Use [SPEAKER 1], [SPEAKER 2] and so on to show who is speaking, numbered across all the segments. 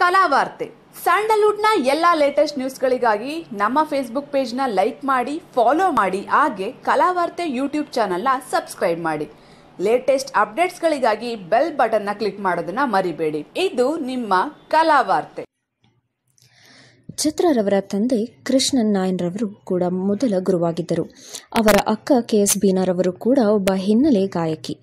[SPEAKER 1] ಕಲಾವಾರ್ತೆ ಸ್ಯಾಂಡಲ್ವುಡ್ನ ಎಲ್ಲಾ ಲೇಟೆಸ್ಟ್ ನ್ಯೂಸ್ಗಳಿಗಾಗಿ ನಮ್ಮ ಫೇಸ್ಬುಕ್ ಪೇಜ್ನ ಲೈಕ್ ಮಾಡಿ ಫಾಲೋ ಮಾಡಿ ಹಾಗೆ ಕಲಾವಾರ್ತೆ ಯೂಟ್ಯೂಬ್ ನ ಸಬ್ಸ್ಕ್ರೈಬ್ ಮಾಡಿ ಲೇಟೆಸ್ಟ್ ಅಪ್ಡೇಟ್ಸ್ಗಳಿಗಾಗಿ ಬೆಲ್ ಬಟನ್ನ ಕ್ಲಿಕ್ ಮಾಡೋದನ್ನ ಮರಿಬೇಡಿ ಇದು ನಿಮ್ಮ ಕಲಾವಾರ್ತೆ
[SPEAKER 2] ಚಿತ್ರರವರ ತಂದೆ ಕೃಷ್ಣನ್ ನಾಯನ್ರವರು ಕೂಡ ಮೊದಲ ಗುರುವಾಗಿದ್ದರು ಅವರ ಅಕ್ಕ ಕೆ ಎಸ್ ಬೀನಾರವರು ಕೂಡ ಒಬ್ಬ ಹಿನ್ನೆಲೆ ಗಾಯಕಿ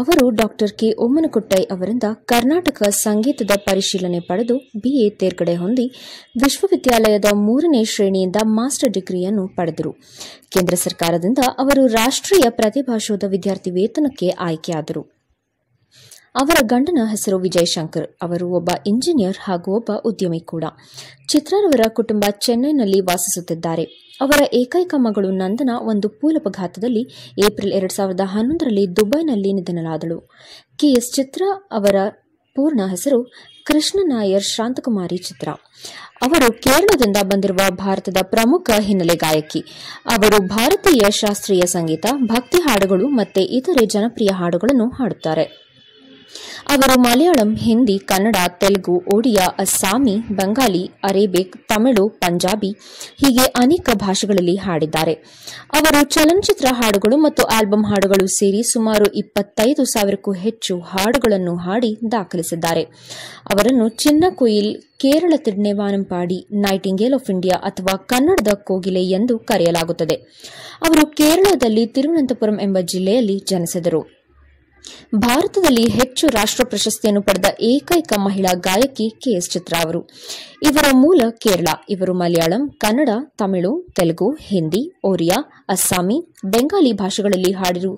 [SPEAKER 2] ಅವರು ಡಾಕ್ಟರ್ ಕೆ ಓಮನಕುಟ್ಟೈ ಅವರಿಂದ ಕರ್ನಾಟಕ ಸಂಗೀತದ ಪರಿಶೀಲನೆ ಪಡೆದು ಬಿಎ ತೇರ್ಗಡೆ ಹೊಂದಿ ವಿಶ್ವವಿದ್ಯಾಲಯದ ಮೂರನೇ ಶ್ರೇಣಿಯಿಂದ ಮಾಸ್ಟರ್ ಡಿಗ್ರಿಯನ್ನು ಪಡೆದರು ಕೇಂದ್ರ ಸರ್ಕಾರದಿಂದ ಅವರು ರಾಷ್ಟ್ರೀಯ ಪ್ರತಿಭಾಶೋಧ ವಿದ್ಯಾರ್ಥಿ ವೇತನಕ್ಕೆ ಆಯ್ಕೆಯಾದರು ಅವರ ಗಂಡನ ಹೆಸರು ವಿಜಯಶಂಕರ್ ಅವರು ಒಬ್ಬ ಇಂಜಿನಿಯರ್ ಹಾಗೂ ಒಬ್ಬ ಉದ್ಯಮಿ ಕೂಡ ಚಿತ್ರರವರ ಕುಟುಂಬ ಚೆನ್ನೈನಲ್ಲಿ ವಾಸಿಸುತ್ತಿದ್ದಾರೆ ಅವರ ಏಕೈಕ ಮಗಳು ನಂದನ ಒಂದು ಪೂಲಪಘಾತದಲ್ಲಿ ಏಪ್ರಿಲ್ ಎರಡ್ ಸಾವಿರದ ಹನ್ನೊಂದರಲ್ಲಿ ದುಬೈನಲ್ಲಿ ನಿಧನರಾದಳು ಕೆಎಸ್ ಚಿತ್ರ ಅವರ ಪೂರ್ಣ ಹೆಸರು ಕೃಷ್ಣ ನಾಯರ್ ಶಾಂತಕುಮಾರಿ ಚಿತ್ರ ಅವರು ಕೇರಳದಿಂದ ಬಂದಿರುವ ಭಾರತದ ಪ್ರಮುಖ ಹಿನ್ನೆಲೆ ಗಾಯಕಿ ಅವರು ಭಾರತೀಯ ಶಾಸ್ತ್ರೀಯ ಸಂಗೀತ ಭಕ್ತಿ ಹಾಡುಗಳು ಮತ್ತು ಇತರೆ ಜನಪ್ರಿಯ ಹಾಡುಗಳನ್ನು ಹಾಡುತ್ತಾರೆ ಅವರು ಮಲಯಾಳಂ ಹಿಂದಿ ಕನ್ನಡ ತೆಲುಗು ಒಡಿಯಾ ಅಸ್ಸಾಮಿ ಬಂಗಾಲಿ ಅರೇಬಿಕ್ ತಮಿಳು ಪಂಜಾಬಿ ಹೀಗೆ ಅನೇಕ ಭಾಷೆಗಳಲ್ಲಿ ಹಾಡಿದ್ದಾರೆ ಅವರು ಚಲನಚಿತ್ರ ಹಾಡುಗಳು ಮತ್ತು ಆಲ್ಬಂ ಹಾಡುಗಳು ಸೇರಿ ಸುಮಾರು ಇಪ್ಪತ್ತೈದು ಸಾವಿರಕ್ಕೂ ಹೆಚ್ಚು ಹಾಡುಗಳನ್ನು ಹಾಡಿ ದಾಖಲಿಸಿದ್ದಾರೆ ಅವರನ್ನು ಚಿನ್ನ ಕುಯಿಲ್ ಕೇರಳ ತಿಡ್ನೆವಾನಂಪಾಡಿ ನೈಟಿಂಗೇಲ್ ಆಫ್ ಇಂಡಿಯಾ ಅಥವಾ ಕನ್ನಡದ ಕೋಗಿಲೆ ಎಂದು ಕರೆಯಲಾಗುತ್ತದೆ ಅವರು ಕೇರಳದಲ್ಲಿ ತಿರುವನಂತಪುರಂ ಎಂಬ ಜಿಲ್ಲೆಯಲ್ಲಿ ಜನಿಸಿದರು ಭಾರತದಲ್ಲಿ ಹೆಚ್ಚು ರಾಷ್ಟ್ರ ಪ್ರಶಸ್ತಿಯನ್ನು ಪಡೆದ ಏಕೈಕ ಮಹಿಳಾ ಗಾಯಕಿ ಕೆ ಎಸ್ ಚಿತ್ರಾ ಅವರು ಇವರ ಮೂಲ ಕೇರಳ ಇವರು ಮಲಯಾಳಂ ಕನ್ನಡ ತಮಿಳು ತೆಲುಗು ಹಿಂದಿ ಒರಿಯಾ ಅಸ್ಸಾಮಿ ಬೆಂಗಾಲಿ ಭಾಷೆಗಳಲ್ಲಿ ಹಾಡಿರು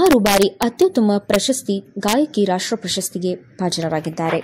[SPEAKER 2] ಆರು ಬಾರಿ ಅತ್ಯುತ್ತಮ ಪ್ರಶಸ್ತಿ ಗಾಯಕಿ ರಾಷ್ಟ್ರ ಪ್ರಶಸ್ತಿಗೆ ಭಾಜನರಾಗಿದ್ದಾರೆ